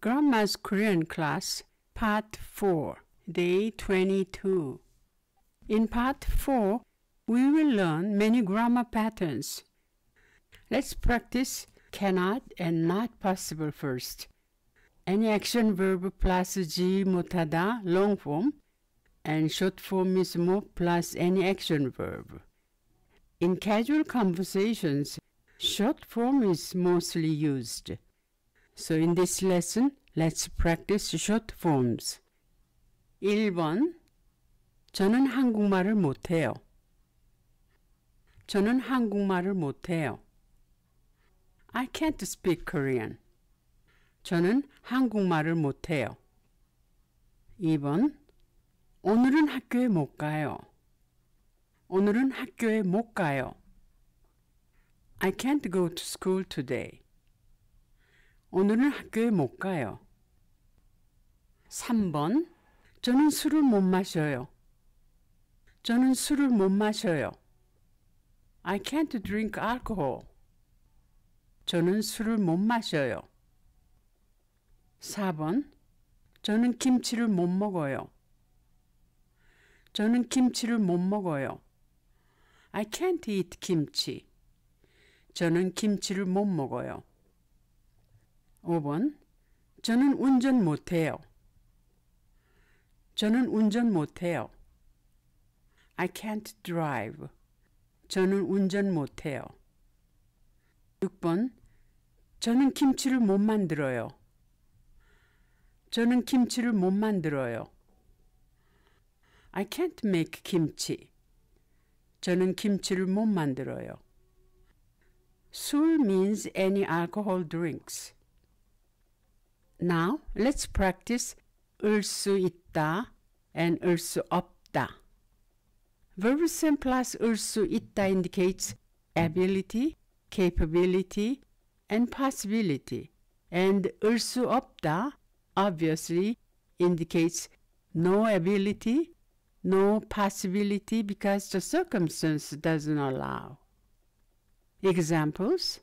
Grandma's Korean Class, Part 4, Day 22. In Part 4, we will learn many grammar patterns. Let's practice cannot and not possible first. Any action verb plus "ji motada" long form and short form is "mo" plus any action verb. In casual conversations, short form is mostly used. So in this lesson, let's practice short forms. 1번 저는 한국말을 못해요. 저는 한국말을 못해요. I can't speak Korean. 저는 한국말을 못해요. 2번 오늘은 학교에 못 가요. 오늘은 학교에 못 가요. I can't go to school today. 오늘은 학교에 못 가요. 3번. 저는 술을 못 마셔요. 저는 술을 못 마셔요. I can't drink alcohol. 저는 술을 못 마셔요. 4번. 저는 김치를 못 먹어요. 저는 김치를 못 먹어요. I can't eat 김치. 저는 김치를 못 먹어요. 5번. 저는 운전 못해요. 저는 운전 못해요. I can't drive. 저는 운전 못해요. 6번. 저는 김치를 못 만들어요. 저는 김치를 못 만들어요. I can't make 김치. 저는 김치를 못 만들어요. 술 means any alcohol drinks. Now let's practice 을수 있다 and 을수 없다. Verb 쌤 plus 을수 있다 indicates ability, capability, and possibility. And 을수 없다 obviously indicates no ability, no possibility because the circumstance doesn't allow. Examples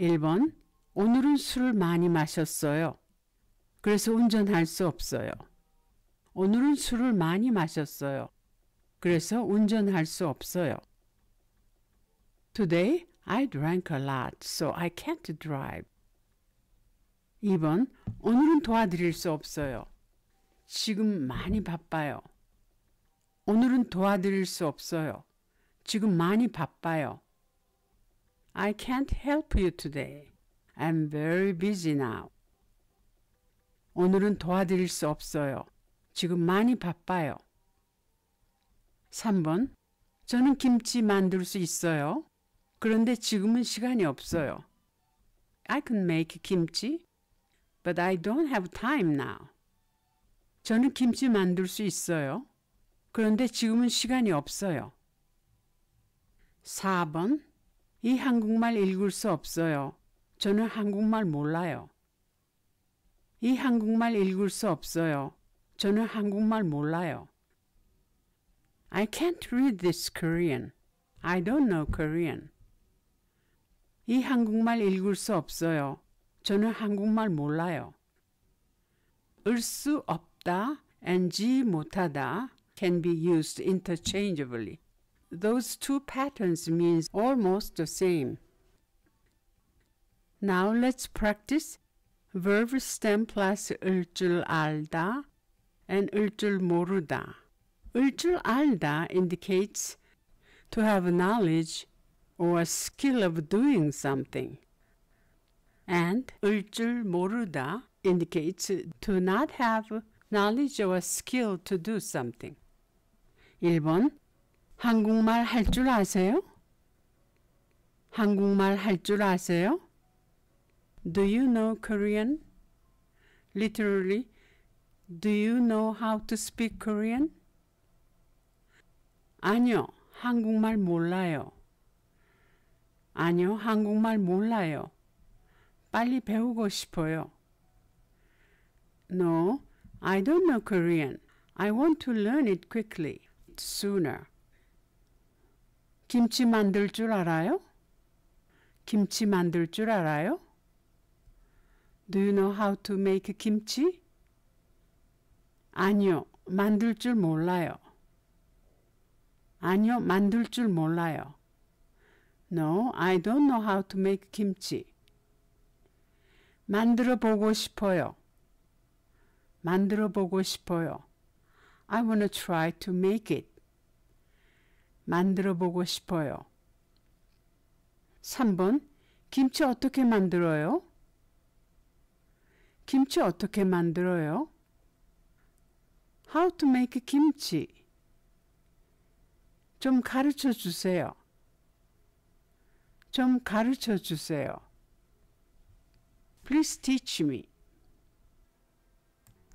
1번 오늘은 술을 많이 마셨어요. 그래서 운전할 수 없어요. 오늘은 술을 많이 마셨어요. 그래서 운전할 수 없어요. Today I drank a lot, so I can't drive. 2번 오늘은 도와드릴 수 없어요. 지금 많이 바빠요. 오늘은 도와드릴 수 없어요. 지금 많이 바빠요. I can't help you today. I'm very busy now. 오늘은 도와드릴 수 없어요. 지금 많이 바빠요. 3번 저는 김치 만들 수 있어요. 그런데 지금은 시간이 없어요. I can make kimchi, but I don't have time now. 저는 김치 만들 수 있어요. 그런데 지금은 시간이 없어요. 4번 이 한국말 읽을 수 없어요. 저는 한국말 몰라요. 이 한국말 읽을 수 없어요. 저는 한국말 몰라요. I can't read this Korean. I don't know Korean. 이 한국말 읽을 수 없어요. 저는 한국말 몰라요. 을 수 없다, and 못하다 can be used interchangeably. Those two patterns means almost the same. Now let's practice verb stem plus 을줄 알다 and 을 줄 모르다. 을 알다 indicates to have knowledge or skill of doing something. And 을 줄 모르다 indicates to not have knowledge or skill to do something. 1번 한국말 할 줄 아세요? 한국말 할 줄 아세요? Do you know Korean? Literally, Do you know how to speak Korean? 아니요, 한국말 몰라요. 아니요, 한국말 몰라요. 빨리 배우고 싶어요. No, I don't know Korean. I want to learn it quickly, sooner. 김치 만들 줄 알아요? 김치 만들 줄 알아요? Do you know how to make kimchi? 아니요, 만들 줄 몰라요. 아니요, 만들 줄 몰라요. No, I don't know how to make kimchi. 만들어 보고 싶어요. 만들어 보고 싶어요. I want to try to make it. 만들어 보고 싶어요. 3번 김치 어떻게 만들어요? 김치 어떻게 만들어요? How to make kimchi. 좀 가르쳐 주세요. 좀 가르쳐 주세요. Please teach me.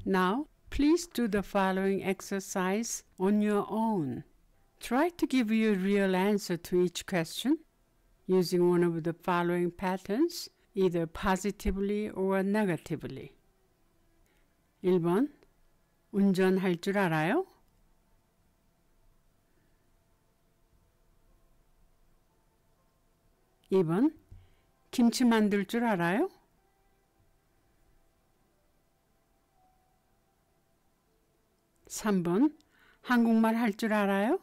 Now, please do the following exercise on your own. Try to give your real answer to each question using one of the following patterns either positively or negatively. 1번 운전할 줄 알아요? 2번 김치 만들 줄 알아요? 3번 한국말 할 줄 알아요?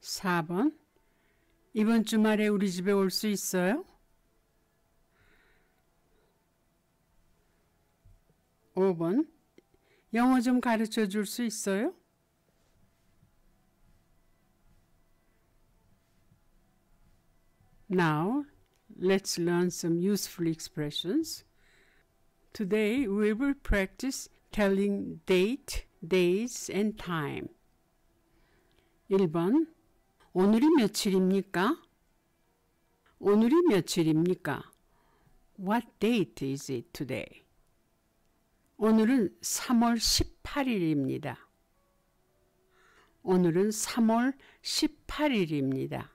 4번 이번 주말에 우리 집에 올 수 있어요? 오번 영어 좀 가르쳐 줄 수 있어요? Now, let's learn some useful expressions. Today, we will practice telling date, days, and time. 1번 오늘이 며칠입니까? 오늘이 며칠입니까? What date is it today? 오늘은 3월 18일입니다. 오늘은 3월 18일입니다.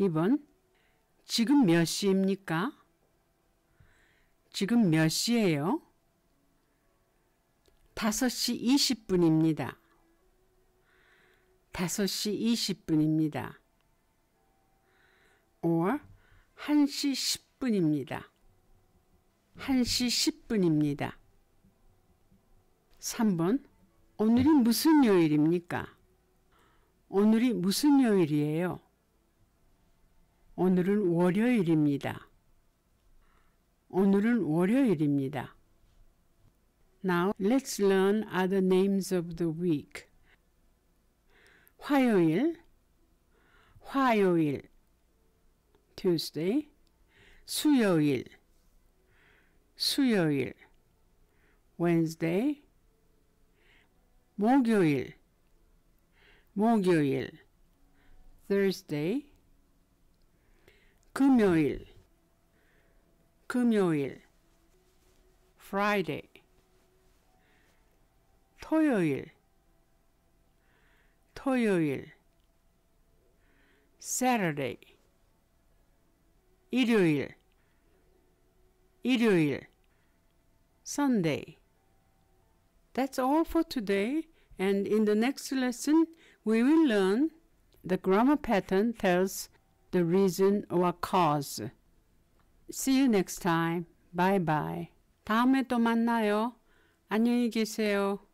2번 지금 몇 시입니까? 지금 몇 시예요? 5시 20분입니다. 5시 20분입니다. or 1시 10분입니다. 1시 10분입니다. 3번 오늘이 무슨 요일입니까? 오늘이 무슨 요일이에요? 오늘은 월요일입니다. 오늘은 월요일입니다. Now let's learn other names of the week. 화요일 화요일 Tuesday 수요일 수요일 Wednesday 목요일 목요일 Thursday 금요일 금요일 Friday 토요일 토요일 Saturday 일요일 일요일 Sunday That's all for today and in the next lesson we will learn the grammar pattern tells the reason or cause. See you next time. Bye bye. 다음에 또 만나요. 안녕히 계세요.